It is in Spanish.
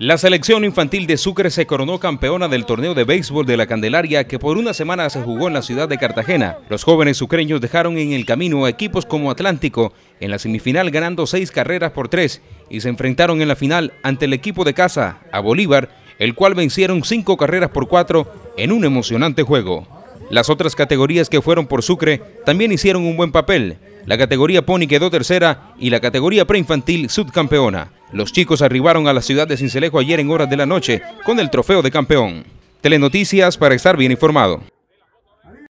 La selección infantil de Sucre se coronó campeona del torneo de béisbol de la Candelaria que por una semana se jugó en la ciudad de Cartagena. Los jóvenes sucreños dejaron en el camino a equipos como Atlántico en la semifinal ganando seis carreras por tres y se enfrentaron en la final ante el equipo de casa, a Bolívar, el cual vencieron cinco carreras por cuatro en un emocionante juego. Las otras categorías que fueron por Sucre también hicieron un buen papel. La categoría Pony quedó tercera y la categoría preinfantil subcampeona. Los chicos arribaron a la ciudad de Cincelejo ayer en horas de la noche con el trofeo de campeón. Telenoticias para estar bien informado.